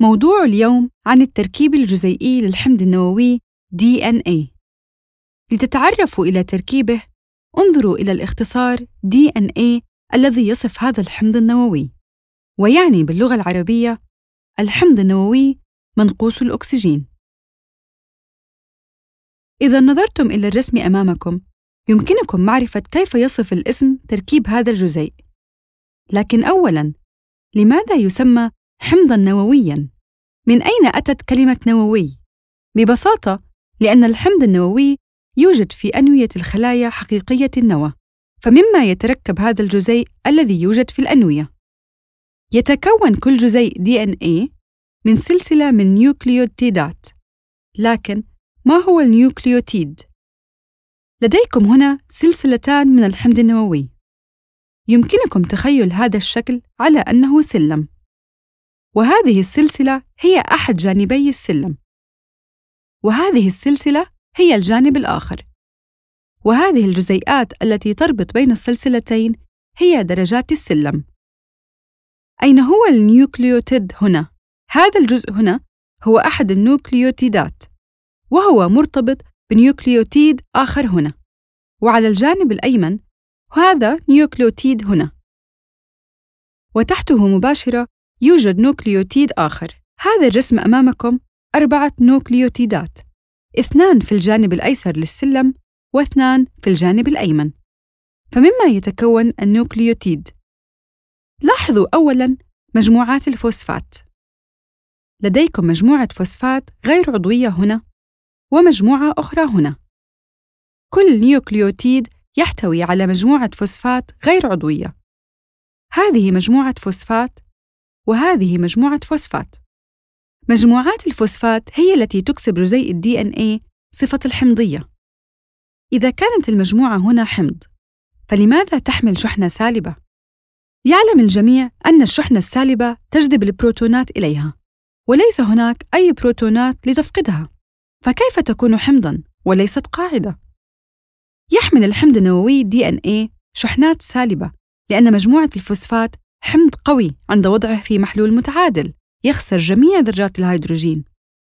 موضوع اليوم عن التركيب الجزيئي للحمض النووي DNA لتتعرفوا إلى تركيبه انظروا إلى الاختصار DNA الذي يصف هذا الحمض النووي ويعني باللغة العربية الحمض النووي منقوص الأكسجين إذا نظرتم إلى الرسم أمامكم يمكنكم معرفة كيف يصف الاسم تركيب هذا الجزيء لكن أولاً لماذا يسمى حمضا نوويا من أين أتت كلمة نووي؟ ببساطة لأن الحمض النووي يوجد في أنوية الخلايا حقيقية النوى فمما يتركب هذا الجزيء الذي يوجد في الأنوية يتكون كل جزيء DNA إيه من سلسلة من نيوكليوتيدات لكن ما هو النيوكليوتيد؟ لديكم هنا سلسلتان من الحمض النووي يمكنكم تخيل هذا الشكل على أنه سلم وهذه السلسلة هي أحد جانبي السلم وهذه السلسلة هي الجانب الآخر وهذه الجزيئات التي تربط بين السلسلتين هي درجات السلم أين هو النيوكليوتيد هنا؟ هذا الجزء هنا هو أحد النوكليوتيدات وهو مرتبط بنيوكليوتيد آخر هنا وعلى الجانب الأيمن هذا نيوكليوتيد هنا وتحته مباشرة يوجد نوكليوتيد آخر هذا الرسم أمامكم أربعة نوكليوتيدات اثنان في الجانب الأيسر للسلم واثنان في الجانب الأيمن فمما يتكون النوكليوتيد لاحظوا أولاً مجموعات الفوسفات لديكم مجموعة فوسفات غير عضوية هنا ومجموعة أخرى هنا كل نيوكليوتيد يحتوي على مجموعة فوسفات غير عضوية هذه مجموعة فوسفات وهذه مجموعة فوسفات مجموعات الفوسفات هي التي تكسب جزيء الـ DNA إيه صفة الحمضية إذا كانت المجموعة هنا حمض فلماذا تحمل شحنة سالبة؟ يعلم الجميع أن الشحنة السالبة تجذب البروتونات إليها وليس هناك أي بروتونات لتفقدها فكيف تكون حمضاً وليست قاعدة؟ يحمل الحمض النووي DNA إيه شحنات سالبة لأن مجموعة الفوسفات حمض قوي عند وضعه في محلول متعادل يخسر جميع ذرات الهيدروجين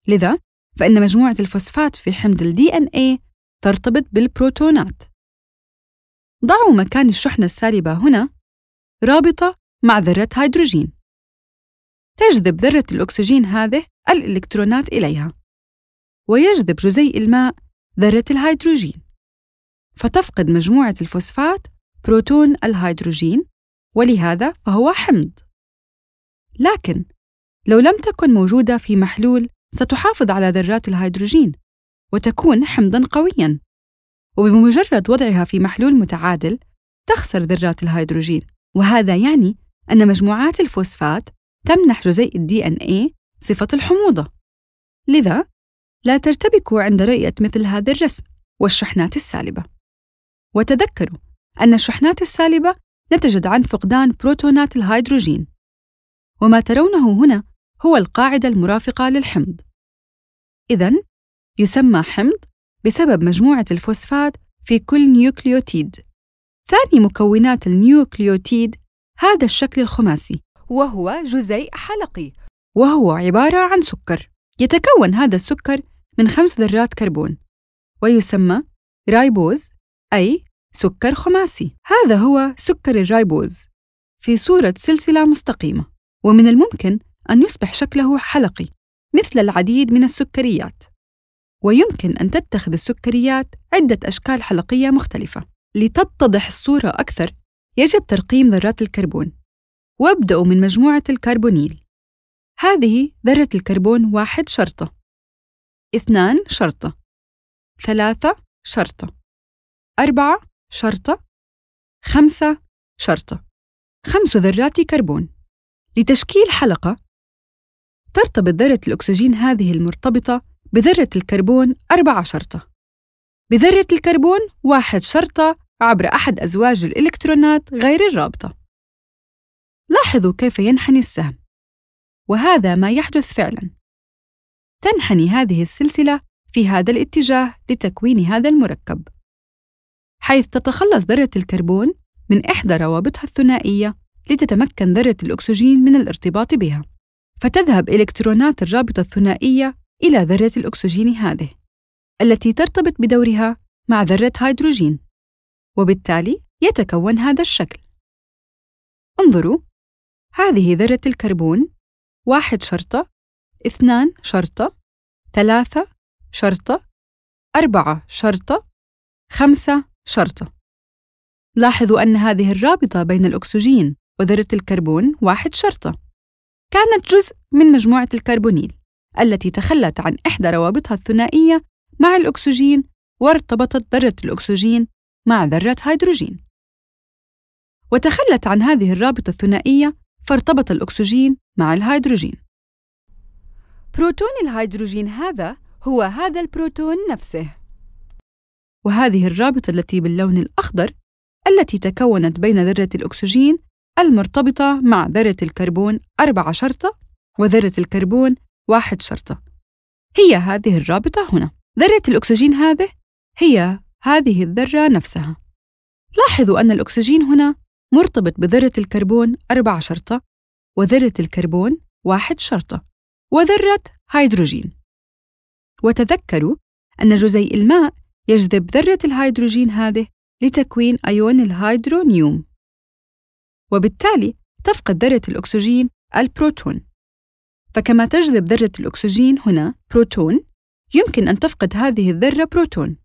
لذا فإن مجموعة الفوسفات في حمض الـ DNA ترتبط بالبروتونات ضعوا مكان الشحنة السالبة هنا رابطة مع ذرة هيدروجين تجذب ذرة الأكسجين هذه الإلكترونات إليها ويجذب جزيء الماء ذرة الهيدروجين فتفقد مجموعة الفوسفات بروتون الهيدروجين ولهذا فهو حمض لكن لو لم تكن موجودة في محلول ستحافظ على ذرات الهيدروجين وتكون حمضا قويا وبمجرد وضعها في محلول متعادل تخسر ذرات الهيدروجين وهذا يعني أن مجموعات الفوسفات تمنح جزيء الدي إن إيه صفة الحموضة لذا لا ترتبكوا عند رؤية مثل هذا الرسم والشحنات السالبة وتذكروا أن الشحنات السالبة نتجد عن فقدان بروتونات الهيدروجين وما ترونه هنا هو القاعدة المرافقة للحمض إذا يسمى حمض بسبب مجموعة الفوسفات في كل نيوكليوتيد ثاني مكونات النيوكليوتيد هذا الشكل الخماسي وهو جزيء حلقي وهو عبارة عن سكر يتكون هذا السكر من خمس ذرات كربون ويسمى رايبوز أي سكر خماسي هذا هو سكر الرايبوز في صورة سلسلة مستقيمة ومن الممكن أن يصبح شكله حلقي مثل العديد من السكريات ويمكن أن تتخذ السكريات عدة أشكال حلقية مختلفة لتتضح الصورة أكثر يجب ترقيم ذرات الكربون وابدأوا من مجموعة الكربونيل هذه ذرة الكربون واحد شرطة اثنان شرطة ثلاثة شرطة أربعة شرطة خمسة شرطة خمس ذرات كربون لتشكيل حلقة ترتبط ذرة الأكسجين هذه المرتبطة بذرة الكربون أربعة شرطة بذرة الكربون واحد شرطة عبر أحد أزواج الإلكترونات غير الرابطة لاحظوا كيف ينحني السهم وهذا ما يحدث فعلا تنحني هذه السلسلة في هذا الاتجاه لتكوين هذا المركب حيث تتخلص ذرة الكربون من إحدى روابطها الثنائية لتتمكن ذرة الأكسجين من الارتباط بها فتذهب إلكترونات الرابطة الثنائية إلى ذرة الأكسجين هذه التي ترتبط بدورها مع ذرة هيدروجين وبالتالي يتكون هذا الشكل انظروا هذه ذرة الكربون واحد شرطة اثنان شرطة ثلاثة شرطة أربعة شرطة خمسة شرطة لاحظوا أن هذه الرابطة بين الأكسجين وذرة الكربون واحد شرطة كانت جزء من مجموعة الكربونيل التي تخلت عن إحدى روابطها الثنائية مع الأكسجين وارتبطت ذرة الأكسجين مع ذرة هيدروجين وتخلت عن هذه الرابطة الثنائية فارتبط الأكسجين مع الهيدروجين بروتون الهيدروجين هذا هو هذا البروتون نفسه وهذه الرابطة التي باللون الأخضر التي تكونت بين ذرة الأكسجين المرتبطة مع ذرة الكربون أربعة شرطة وذرة الكربون واحد شرطة هي هذه الرابطة هنا ذرة الأكسجين هذه هي هذه الذرة نفسها لاحظوا أن الأكسجين هنا مرتبط بذرة الكربون أربعة شرطة وذرة الكربون واحد شرطة وذرة هيدروجين وتذكروا أن جزيء الماء يجذب ذرة الهيدروجين هذه لتكوين أيون الهيدرونيوم وبالتالي تفقد ذرة الأكسجين البروتون فكما تجذب ذرة الأكسجين هنا بروتون يمكن أن تفقد هذه الذرة بروتون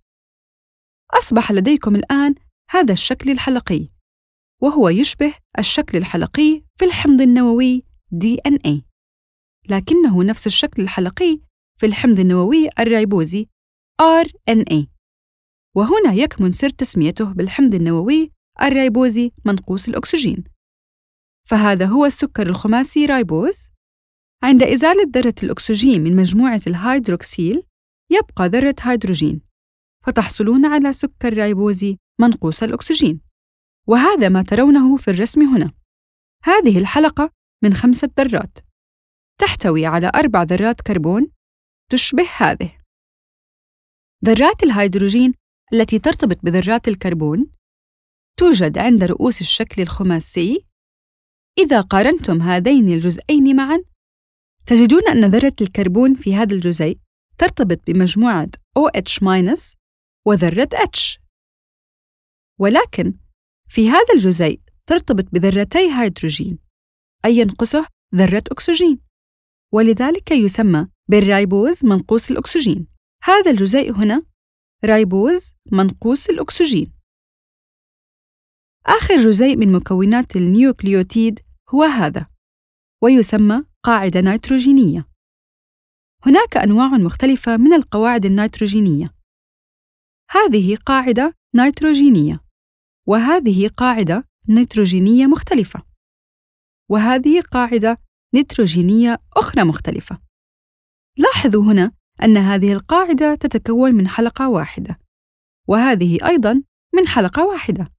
أصبح لديكم الآن هذا الشكل الحلقي وهو يشبه الشكل الحلقي في الحمض النووي DNA إيه. لكنه نفس الشكل الحلقي في الحمض النووي الريبوزي RNA وهنا يكمن سر تسميته بالحمض النووي الريبوزي منقوص الأكسجين فهذا هو السكر الخماسي رايبوز عند إزالة ذرة الأكسجين من مجموعة الهيدروكسيل يبقى ذرة هيدروجين فتحصلون على سكر رايبوزي منقوص الأكسجين وهذا ما ترونه في الرسم هنا هذه الحلقة من خمسة ذرات تحتوي على أربع ذرات كربون تشبه هذه ذرات الهيدروجين التي ترتبط بذرات الكربون توجد عند رؤوس الشكل الخماسي إذا قارنتم هذين الجزئين معا تجدون أن ذرة الكربون في هذا الجزيء ترتبط بمجموعة OH- وذرة H ولكن في هذا الجزيء ترتبط بذرتي هيدروجين أي ينقصه ذرة أكسجين ولذلك يسمى بالرايبوز منقوص الأكسجين هذا الجزيء هنا رايبوز منقوص الأكسجين آخر جزيء من مكونات النيوكليوتيد هو هذا ويسمى قاعدة نيتروجينية هناك أنواع مختلفة من القواعد النيتروجينية هذه قاعدة نيتروجينية وهذه قاعدة نيتروجينية مختلفة وهذه قاعدة نيتروجينية أخرى مختلفة لاحظوا هنا أن هذه القاعدة تتكون من حلقة واحدة، وهذه أيضًا من حلقة واحدة.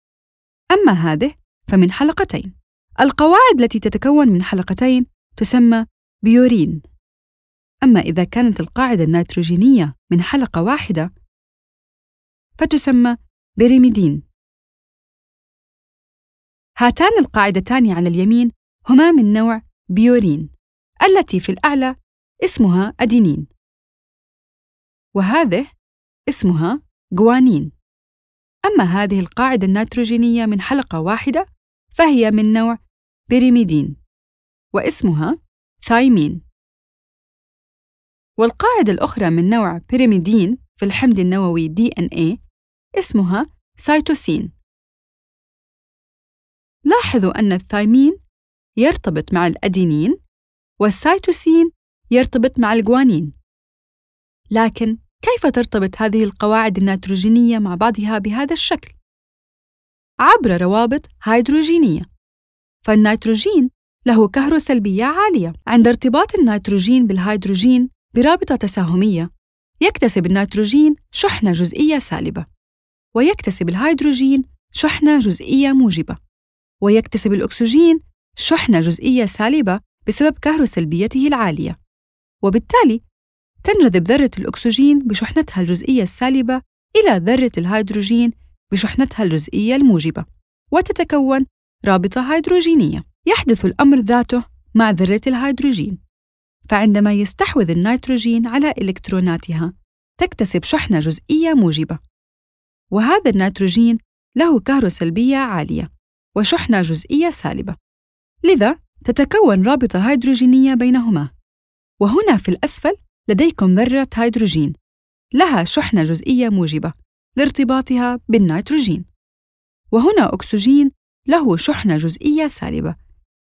أما هذه فمن حلقتين. القواعد التي تتكون من حلقتين تسمى بيورين. أما إذا كانت القاعدة النيتروجينية من حلقة واحدة فتسمى بريميدين. هاتان القاعدتان على اليمين هما من نوع بيورين التي في الأعلى اسمها أدينين وهذه اسمها جوانين أما هذه القاعدة النيتروجينية من حلقة واحدة فهي من نوع بيريميدين واسمها ثايمين والقاعدة الأخرى من نوع بيريميدين في الحمض النووي دي إن إي اسمها سيتوسين لاحظوا أن الثايمين يرتبط مع الأدينين والسايتوسين يرتبط مع الجوانين لكن كيف ترتبط هذه القواعد النيتروجينية مع بعضها بهذا الشكل؟ عبر روابط هيدروجينية فالنيتروجين له كهروسلبية عالية عند ارتباط النيتروجين بالهيدروجين برابطة تساهمية يكتسب النيتروجين شحنة جزئية سالبة ويكتسب الهيدروجين شحنة جزئية موجبة ويكتسب الأكسجين شحنة جزئية سالبة بسبب كهروسلبيته العالية وبالتالي تنجذب ذرة الأكسجين بشحنتها الجزئية السالبة إلى ذرة الهيدروجين بشحنتها الجزئية الموجبة وتتكون رابطة هيدروجينية يحدث الأمر ذاته مع ذرة الهيدروجين فعندما يستحوذ النيتروجين على إلكتروناتها تكتسب شحنة جزئية موجبة وهذا النيتروجين له كهروسلبية عالية وشحنة جزئية سالبة لذا تتكون رابطة هيدروجينية بينهما وهنا في الأسفل لديكم ذرة هيدروجين لها شحنة جزئية موجبة لارتباطها بالنيتروجين وهنا أكسجين له شحنة جزئية سالبة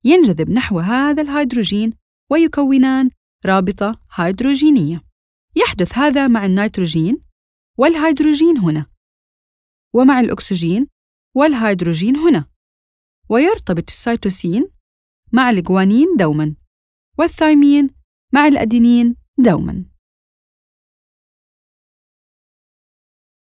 ينجذب نحو هذا الهيدروجين ويكونان رابطة هيدروجينية يحدث هذا مع النيتروجين والهيدروجين هنا ومع الأكسجين والهيدروجين هنا ويرتبط السيتوسين مع الجوانين دوما والثايمين مع الأدينين دوما